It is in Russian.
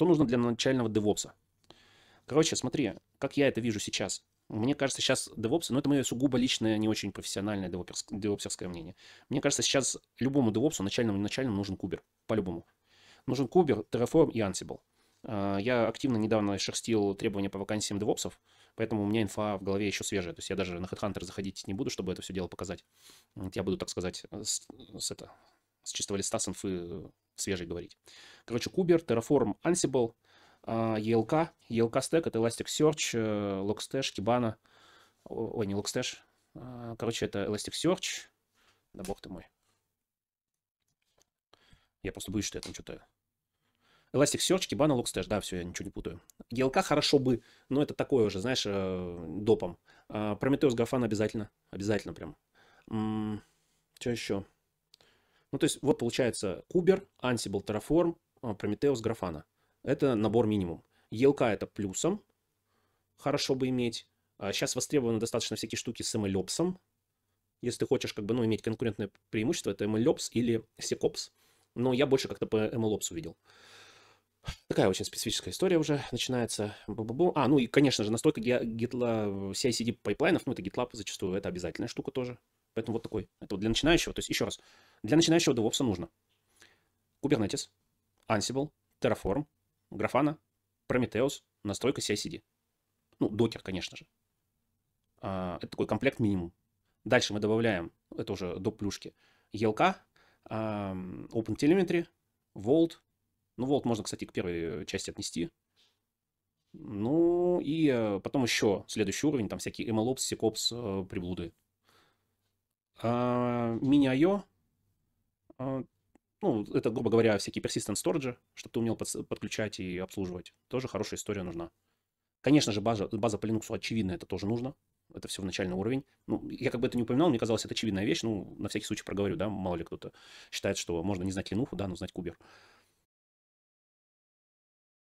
Что нужно для начального девопса? Короче, смотри, как я это вижу сейчас. Мне кажется, сейчас девопсы, но ну, это мое сугубо личное, не очень профессиональное девопсерское мнение. Мне кажется, сейчас любому девопсу, начальному и начальному, нужен кубер. По-любому. Нужен кубер, Terraform и Ansible. А, я активно недавно шерстил требования по вакансиям девопсов, поэтому у меня инфа в голове еще свежая. То есть я даже на HeadHunter заходить не буду, чтобы это все дело показать. Я буду, так сказать, с, с, это, с чистого листа с инфы свежий говорить. Короче, Кубер, Terraform, Ansible, а, ELK, ELK Stack, это Elasticsearch, э, Logstash, Kibana, ой, не Logstash, а, короче, это Elasticsearch, да бог ты мой. Я просто боюсь, что я там что-то... Elasticsearch, Kibana, Logstash, да, все, я ничего не путаю. ELK хорошо бы, но это такое уже, знаешь, э, допом. Прометеус а, Гафан обязательно, обязательно прям. Что еще? Ну, то есть вот получается Кубер, Ansible, Terraform, а, Prometheus, Grafana. Это набор минимум. ELK это плюсом, хорошо бы иметь. Сейчас а, востребованы достаточно всякие штуки с MLOps. Если ты хочешь как бы, ну, иметь конкурентное преимущество, это MLOps или SecOps. Но я больше как-то по MLOps увидел. Такая очень специфическая история уже начинается. Бу-бу-бу. А, ну и, конечно же, настройка GitLab, CICD пайплайнов, ну, это GitLab зачастую, это обязательная штука тоже. Поэтому вот такой. Это вот для начинающего. То есть, еще раз, для начинающего DevOps нужно Kubernetes, Ansible, Terraform, Grafana, Prometheus, настройка CI-CD. Ну, Docker, конечно же. А, это такой комплект минимум. Дальше мы добавляем, это уже до плюшки, ELK, OpenTelemetry, Vault. Ну, Vault можно, кстати, к первой части отнести. Ну, и э, потом еще следующий уровень, там всякие MLOps, SecOps, э, приблуды. А, Мини-IO, а, ну, это, грубо говоря, всякие persistent storage, чтобы ты умел под, подключать и обслуживать. Тоже хорошая история нужна. Конечно же, база, база по Linux, очевидно, это тоже нужно. Это все в начальный уровень. Ну, я как бы это не упоминал, мне казалось, это очевидная вещь. Ну, на всякий случай проговорю, да, мало ли кто-то считает, что можно не знать Linux, да, но знать кубер. Uh,